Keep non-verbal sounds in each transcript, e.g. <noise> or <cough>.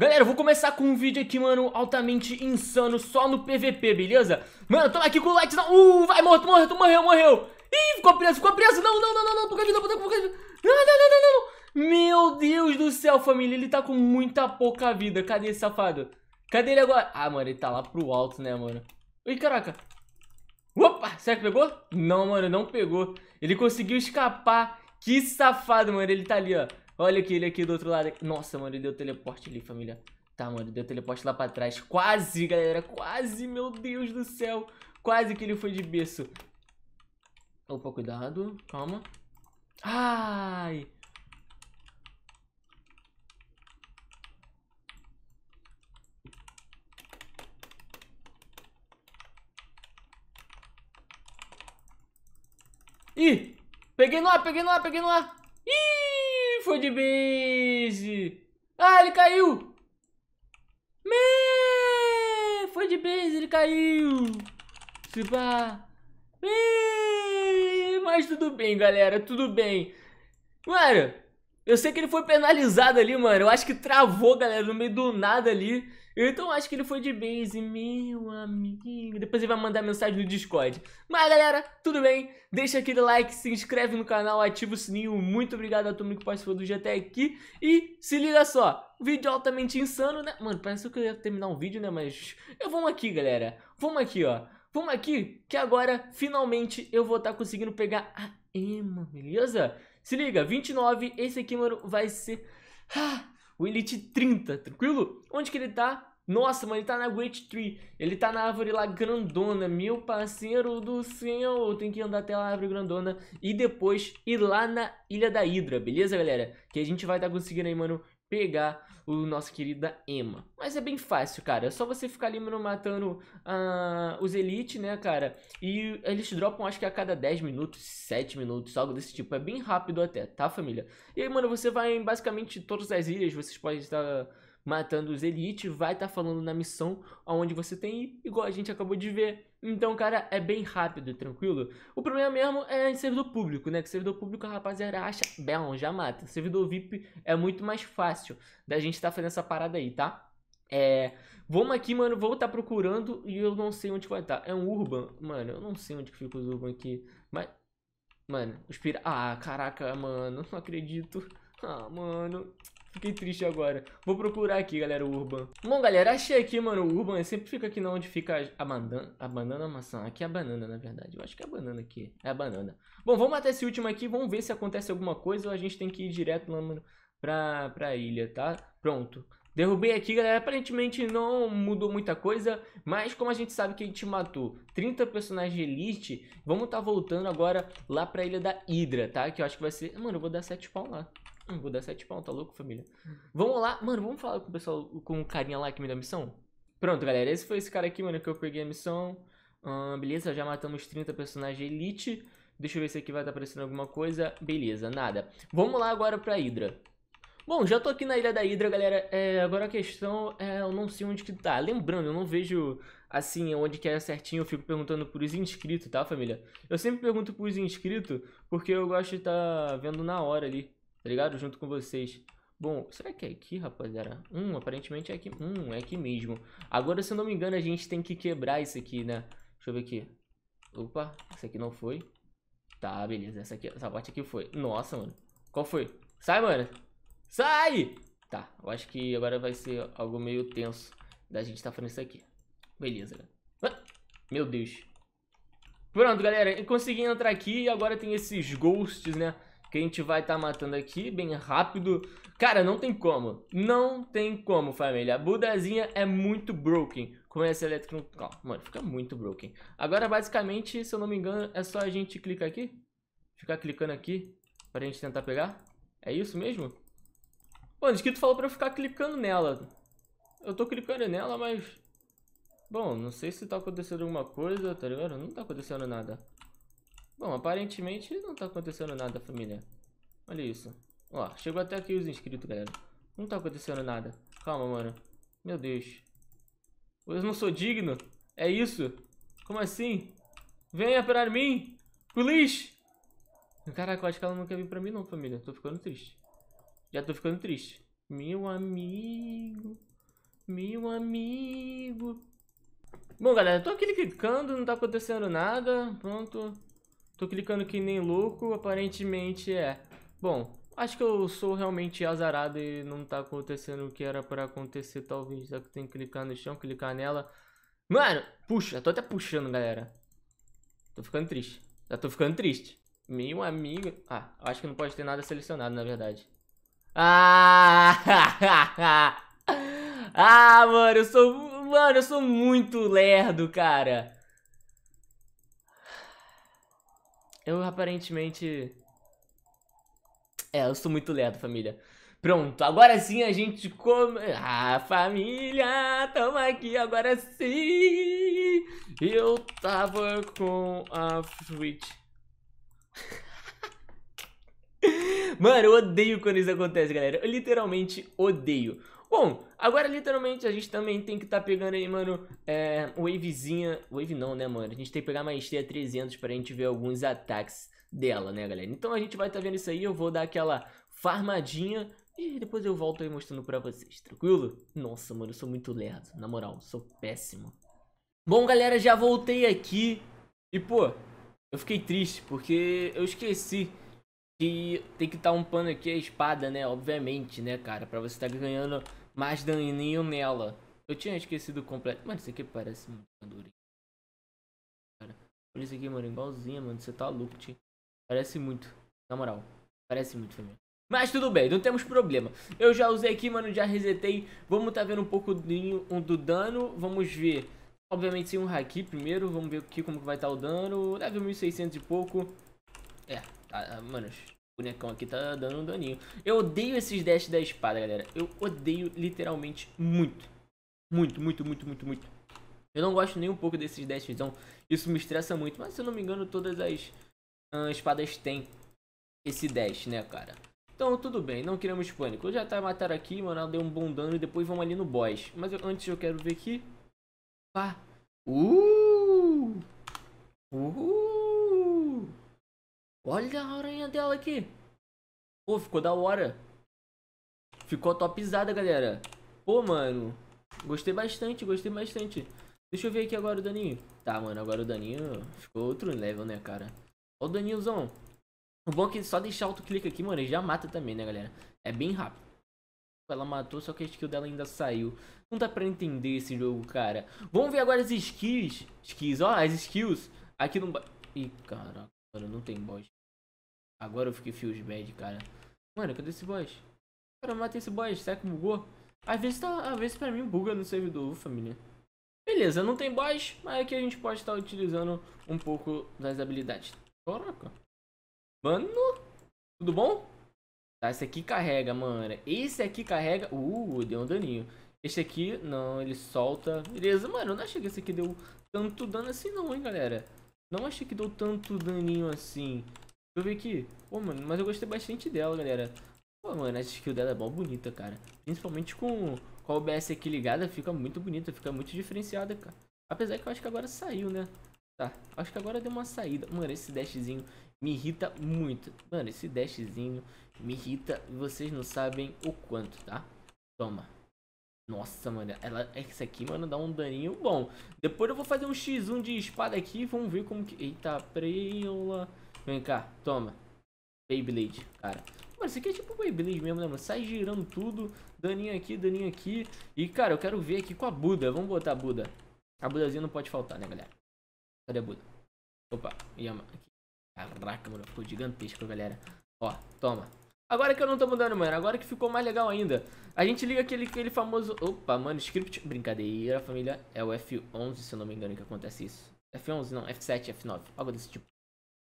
Galera, eu vou começar com um vídeo aqui, mano, altamente insano, só no PVP, beleza? Mano, tô aqui com o Light, não, uh, vai, morto, morto, morreu, morreu Ih, ficou preso, ficou preso, não, não, não, não, não, pouca vida, pouca vida Não, não, não, não, não, meu Deus do céu, família, ele tá com muita pouca vida, cadê esse safado? Cadê ele agora? Ah, mano, ele tá lá pro alto, né, mano Ih, caraca Opa, será que pegou? Não, mano, não pegou Ele conseguiu escapar, que safado, mano, ele tá ali, ó Olha aqui, ele aqui do outro lado. Nossa, mano, ele deu teleporte ali, família. Tá, mano, deu teleporte lá pra trás. Quase, galera, quase, meu Deus do céu. Quase que ele foi de berço. Opa, cuidado, calma. Ai! Ih! Peguei no ar, peguei no ar, peguei no ar! Ih! foi de base? Ah, ele caiu! Me! Foi de base, ele caiu! Se Mas tudo bem, galera, tudo bem. Mano, eu sei que ele foi penalizado ali, mano. Eu acho que travou, galera, no meio do nada ali. Então acho que ele foi de base, meu amigo. Depois ele vai mandar mensagem no Discord. Mas galera, tudo bem? Deixa aquele like, se inscreve no canal, ativa o sininho. Muito obrigado a todo mundo que participou do dia até aqui. E se liga só, vídeo altamente insano, né? Mano, parece que eu ia terminar um vídeo, né? Mas eu vou aqui, galera. Vamos aqui, ó. Vamos aqui, que agora, finalmente, eu vou estar tá conseguindo pegar a Emma, beleza? Se liga, 29, esse aqui, mano, vai ser ah, o Elite 30, tranquilo? Onde que ele tá? Nossa, mano, ele tá na Great Tree. Ele tá na árvore lá grandona. Meu parceiro do céu. Tem que andar até a árvore grandona. E depois ir lá na Ilha da Hidra, beleza, galera? Que a gente vai estar tá conseguindo aí, mano, pegar o nosso querida Emma. Mas é bem fácil, cara. É só você ficar ali matando uh, os Elite, né, cara? E eles dropam acho que a cada 10 minutos, 7 minutos, algo desse tipo. É bem rápido até, tá, família? E aí, mano, você vai em basicamente todas as ilhas, vocês podem estar matando os Elite, vai estar tá falando na missão aonde você tem, igual a gente acabou de ver. Então, cara, é bem rápido, tranquilo. O problema mesmo é em servidor público, né? Que servidor público a rapaziada acha, bem, já mata. Servidor VIP é muito mais fácil da gente estar tá fazendo essa parada aí, tá? É, vamos aqui, mano, vou estar tá procurando e eu não sei onde vai estar. Tá. É um urban, mano, eu não sei onde que fica os urban aqui, mas mano, os pira... Ah, caraca, mano, <laughs> não acredito. Ah, mano. Fiquei triste agora. Vou procurar aqui, galera, o Urban. Bom, galera, achei aqui, mano, o Urban. Sempre fica aqui não, onde fica a banana. A banana maçã? Aqui é a banana, na verdade. Eu acho que é a banana aqui. É a banana. Bom, vamos matar esse último aqui. Vamos ver se acontece alguma coisa ou a gente tem que ir direto lá, mano, pra, pra ilha, tá? Pronto. Derrubei aqui, galera. Aparentemente não mudou muita coisa, mas como a gente sabe que a gente matou 30 personagens elite, vamos tá voltando agora lá pra Ilha da Hydra, tá? Que eu acho que vai ser... Mano, eu vou dar 7 spawn lá. Vou dar 7 pau, tá louco, família? Vamos lá, mano, vamos falar com o pessoal, com o carinha lá que me deu a missão? Pronto, galera, esse foi esse cara aqui, mano, que eu peguei a missão. Hum, beleza, já matamos 30 personagens elite. Deixa eu ver se aqui vai estar tá aparecendo alguma coisa. Beleza, nada. Vamos lá agora pra Hydra. Bom, já tô aqui na Ilha da Hydra, galera. É, agora a questão é, eu não sei onde que tá. Lembrando, eu não vejo, assim, onde que é certinho. Eu fico perguntando pros inscritos, tá, família? Eu sempre pergunto pros inscritos, porque eu gosto de estar tá vendo na hora ali tá ligado? Junto com vocês. Bom, será que é aqui, rapaziada? Hum, aparentemente é aqui. Hum, é aqui mesmo. Agora, se eu não me engano, a gente tem que quebrar isso aqui, né? Deixa eu ver aqui. Opa, essa aqui não foi. Tá, beleza. Essa, aqui, essa parte aqui foi. Nossa, mano. Qual foi? Sai, mano. Sai! Tá, eu acho que agora vai ser algo meio tenso da gente estar tá fazendo isso aqui. Beleza, ah, Meu Deus. Pronto, galera. Eu consegui entrar aqui e agora tem esses ghosts, né? que a gente vai estar tá matando aqui bem rápido. Cara, não tem como. Não tem como, família. A Budazinha é muito broken com essa elétrica... Oh, mano, fica muito broken. Agora, basicamente, se eu não me engano, é só a gente clicar aqui. Ficar clicando aqui pra gente tentar pegar. É isso mesmo? Mano, o falou pra eu ficar clicando nela. Eu tô clicando nela, mas... Bom, não sei se tá acontecendo alguma coisa, tá ligado? Não tá acontecendo nada. Bom, aparentemente não tá acontecendo nada, família. Olha isso. Ó, chegou até aqui os inscritos, galera. Não tá acontecendo nada. Calma, mano. Meu Deus. Eu não sou digno. É isso? Como assim? Venha pra mim! Police! Caraca, eu acho que ela não quer vir pra mim não, família. Tô ficando triste. Já tô ficando triste. Meu amigo. Meu amigo. Bom, galera, tô aqui clicando, não tá acontecendo nada. Pronto. Tô clicando que nem louco, aparentemente é. Bom, acho que eu sou realmente azarado e não tá acontecendo o que era pra acontecer, talvez. Só que tem que clicar no chão, clicar nela. Mano, puxa, tô até puxando, galera. Tô ficando triste. Já tô ficando triste. Meu amigo... Ah, acho que não pode ter nada selecionado, na verdade. Ah! <laughs> ah, mano, eu sou... Mano, eu sou muito lerdo, cara. Eu aparentemente... É, eu sou muito lerdo, família. Pronto, agora sim a gente come... Ah, família, tamo aqui agora sim! Eu tava com a Switch. <laughs> Mano, eu odeio quando isso acontece, galera. Eu literalmente odeio. Bom, agora literalmente a gente também tem que estar tá pegando aí, mano, é, wavezinha. Wave não, né, mano? A gente tem que pegar mais maestria 300 pra gente ver alguns ataques dela, né, galera? Então a gente vai estar tá vendo isso aí, eu vou dar aquela farmadinha e depois eu volto aí mostrando pra vocês, tranquilo? Nossa, mano, eu sou muito lerdo, na moral, sou péssimo. Bom, galera, já voltei aqui e, pô, eu fiquei triste porque eu esqueci que tem que estar tá um pano aqui a espada, né? Obviamente, né, cara? Pra você estar tá ganhando mais daninho nela. Eu tinha esquecido completo. Mano, isso aqui parece muito andorinha. Cara, olha isso aqui, mano. Igualzinha, mano. Você tá louco, tio. Parece muito. Na moral. Parece muito, família. Mas tudo bem, não temos problema. Eu já usei aqui, mano, já resetei. Vamos tá vendo um pouco do, do dano. Vamos ver. Obviamente sem um haki primeiro. Vamos ver aqui como que vai estar tá o dano. Level 1600 e pouco. É, tá, manos bonecão aqui tá dando um daninho. Eu odeio esses dash da espada, galera. Eu odeio literalmente muito. Muito, muito, muito, muito, muito. Eu não gosto nem um pouco desses dash, então isso me estressa muito. Mas se eu não me engano, todas as uh, espadas têm esse dash, né, cara? Então, tudo bem, não queremos pânico. Eu já tá matar aqui, mano, ela deu um bom dano e depois vamos ali no boss. Mas eu, antes eu quero ver aqui. Pá. Uh! Uh! Olha a aranha dela aqui. Pô, ficou da hora. Ficou topizada, galera. Pô, mano. Gostei bastante, gostei bastante. Deixa eu ver aqui agora o daninho. Tá, mano, agora o daninho ficou outro level, né, cara? Ó o daninhozão. O bom é que só deixar auto-clique aqui, mano, ele já mata também, né, galera? É bem rápido. Ela matou, só que a skill dela ainda saiu. Não dá pra entender esse jogo, cara. Vamos ver agora as skills. Skills, ó, as skills. Aqui no... Ih, caraca agora não tem boss. Agora eu fiquei feels bad, cara. Mano, cadê esse boss? Cara, matar esse boss. Será que bugou? Às vezes, tá, às vezes pra mim buga no servidor, família. Beleza, não tem boss, mas aqui a gente pode estar tá utilizando um pouco das habilidades. Caraca. Mano, tudo bom? Tá, esse aqui carrega, mano. Esse aqui carrega... Uh, deu um daninho. esse aqui, não, ele solta. Beleza, mano, eu não achei que esse aqui deu tanto dano assim não, hein, galera. Não achei que deu tanto daninho assim. Deixa eu ver aqui. Pô, mano, mas eu gostei bastante dela, galera. Pô, mano, que skill dela é mó bonita, cara. Principalmente com, com a OBS aqui ligada, fica muito bonita, fica muito diferenciada, cara. Apesar que eu acho que agora saiu, né? Tá, acho que agora deu uma saída. Mano, esse dashzinho me irrita muito. Mano, esse dashzinho me irrita, vocês não sabem o quanto, tá? Toma. Nossa, mano, ela, essa aqui, mano, dá um daninho bom. Depois eu vou fazer um x1 de espada aqui, vamos ver como que... Eita, preula. Vem cá, toma. Beyblade, cara. Mano, isso aqui é tipo Beyblade mesmo, né, mano? Sai girando tudo, daninho aqui, daninho aqui. E, cara, eu quero ver aqui com a Buda. Vamos botar a Buda. A Budazinha não pode faltar, né, galera? Cadê a Buda? Opa, Yama. Caraca, mano, ficou gigantesco, galera. Ó, toma. Agora que eu não tô mudando, mano. Agora que ficou mais legal ainda. A gente liga aquele, aquele famoso... Opa, mano, script... Brincadeira, família. É o F11, se eu não me engano, que acontece isso. F11, não. F7, F9. Algo desse tipo.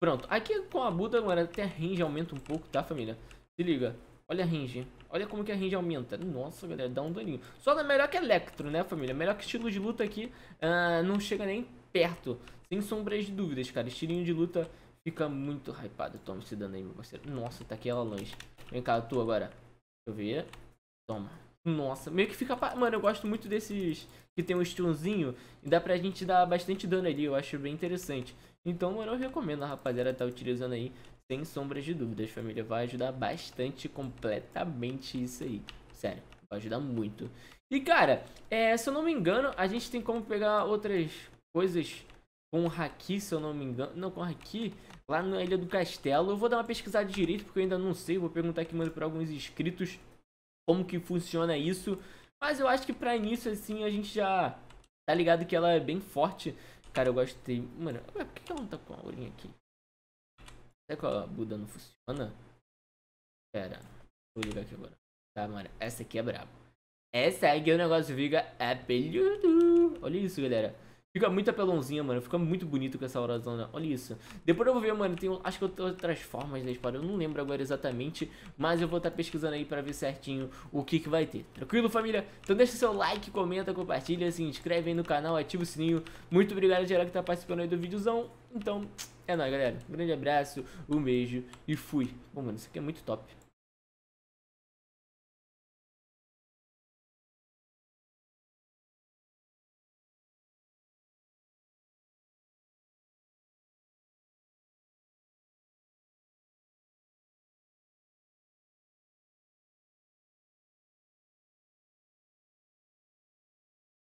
Pronto. Aqui com a Buda, mano, até a range aumenta um pouco, tá, família? Se liga. Olha a range. Olha como que a range aumenta. Nossa, galera, dá um daninho. Só na é melhor que Electro, né, família? Melhor que estilo de luta aqui uh, não chega nem perto. Sem sombras de dúvidas, cara. Estilinho de luta Fica muito hypado. Toma esse dano aí, meu parceiro. Nossa, tá aqui ela longe. Vem cá, tu agora. Deixa eu ver. Toma. Nossa, meio que fica... Mano, eu gosto muito desses que tem um stunzinho. E dá pra gente dar bastante dano ali. Eu acho bem interessante. Então, mano, eu recomendo a rapaziada tá utilizando aí. Sem sombras de dúvidas, família. Vai ajudar bastante, completamente isso aí. Sério, vai ajudar muito. E, cara, é, se eu não me engano, a gente tem como pegar outras coisas com haki, se eu não me engano. Não, com haki, lá na Ilha do Castelo. Eu vou dar uma pesquisada direito, porque eu ainda não sei. Vou perguntar aqui para alguns inscritos como que funciona isso. Mas eu acho que pra início, assim, a gente já tá ligado que ela é bem forte. Cara, eu gostei. Mano, por que ela não tá com a aurinha aqui? Será que a Buda não funciona? Pera, vou ligar aqui agora. Tá, mano, essa aqui é braba. Essa aqui é o negócio viga é peludo. Olha isso, galera. Fica muito apelãozinha, mano. Fica muito bonito com essa aurazona. Né? Olha isso. Depois eu vou ver, mano. Tem, acho que eu tenho outras formas da né, espada. Eu não lembro agora exatamente. Mas eu vou estar tá pesquisando aí pra ver certinho o que, que vai ter. Tranquilo, família? Então deixa seu like, comenta, compartilha, se inscreve aí no canal, ativa o sininho. Muito obrigado, geral, que tá participando aí do videozão. Então, é nóis, galera. Um grande abraço, um beijo e fui. Bom, mano, isso aqui é muito top.